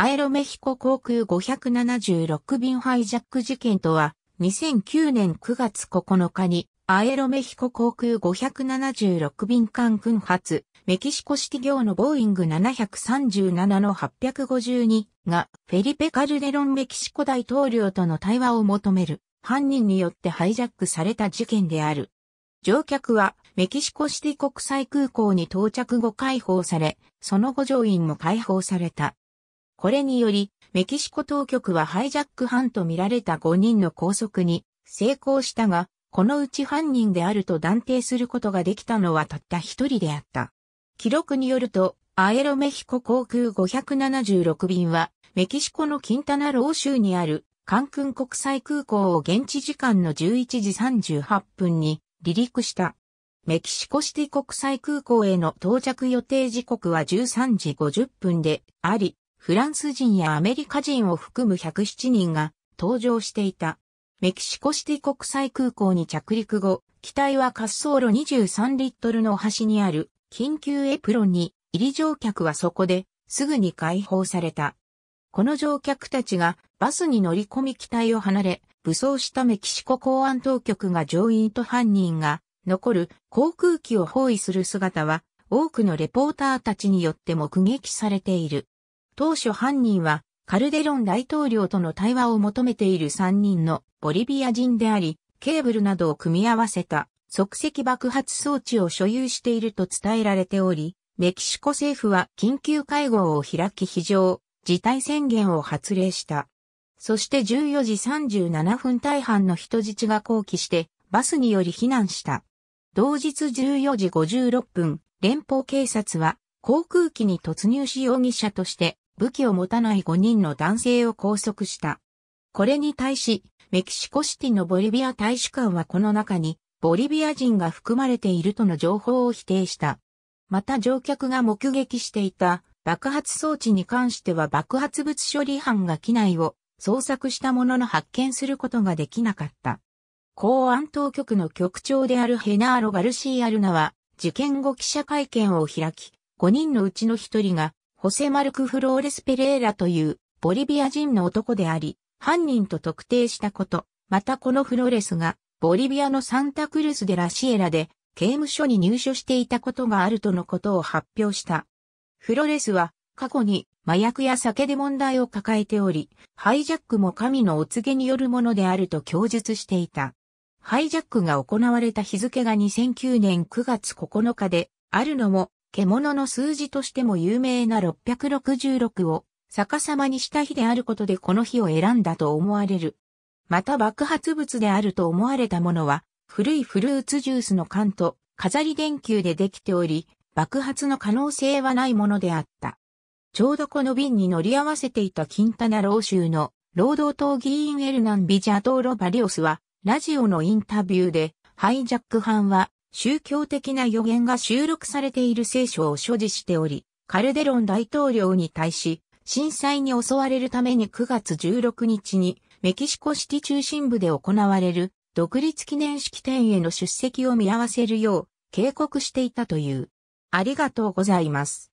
アエロメヒコ航空576便ハイジャック事件とは、2009年9月9日に、アエロメヒコ航空576便間群発、メキシコシティ業のボーイング737の852が、フェリペ・カルデロンメキシコ大統領との対話を求める、犯人によってハイジャックされた事件である。乗客は、メキシコシティ国際空港に到着後解放され、その後乗員も解放された。これにより、メキシコ当局はハイジャック犯と見られた5人の拘束に成功したが、このうち犯人であると断定することができたのはたった一人であった。記録によると、アエロメヒコ航空576便は、メキシコのキンタナロー州にあるカンクン国際空港を現地時間の11時38分に離陸した。メキシコシティ国際空港への到着予定時刻は13時50分であり、フランス人やアメリカ人を含む107人が搭乗していた。メキシコシティ国際空港に着陸後、機体は滑走路23リットルの端にある緊急エプロンに入り乗客はそこですぐに解放された。この乗客たちがバスに乗り込み機体を離れ、武装したメキシコ公安当局が乗員と犯人が残る航空機を包囲する姿は多くのレポーターたちによって目撃されている。当初犯人はカルデロン大統領との対話を求めている3人のボリビア人であり、ケーブルなどを組み合わせた即席爆発装置を所有していると伝えられており、メキシコ政府は緊急会合を開き非常事態宣言を発令した。そして14時37分大半の人質が後期してバスにより避難した。同日14時56分、連邦警察は航空機に突入し容疑者として武器を持たない5人の男性を拘束した。これに対し、メキシコシティのボリビア大使館はこの中に、ボリビア人が含まれているとの情報を否定した。また乗客が目撃していた爆発装置に関しては爆発物処理班が機内を捜索したものの発見することができなかった。公安当局の局長であるヘナーロ・ガルシー・アルナは事件後記者会見を開き、5人のうちの1人がホセマルク・フローレス・ペレーラというボリビア人の男であり、犯人と特定したこと、またこのフローレスがボリビアのサンタクルス・デ・ラシエラで刑務所に入所していたことがあるとのことを発表した。フロレスは過去に麻薬や酒で問題を抱えており、ハイジャックも神のお告げによるものであると供述していた。ハイジャックが行われた日付が2009年9月9日で、あるのも獣の数字としても有名な666を逆さまにした日であることでこの日を選んだと思われる。また爆発物であると思われたものは、古いフルーツジュースの缶と飾り電球でできており、爆発の可能性はないものであった。ちょうどこの瓶に乗り合わせていたキンタナロー州の労働党議員エルナン・ビジャトーロ・バリオスは、ラジオのインタビューで、ハイジャック犯は宗教的な予言が収録されている聖書を所持しており、カルデロン大統領に対し、震災に襲われるために9月16日にメキシコシティ中心部で行われる独立記念式典への出席を見合わせるよう警告していたという。ありがとうございます。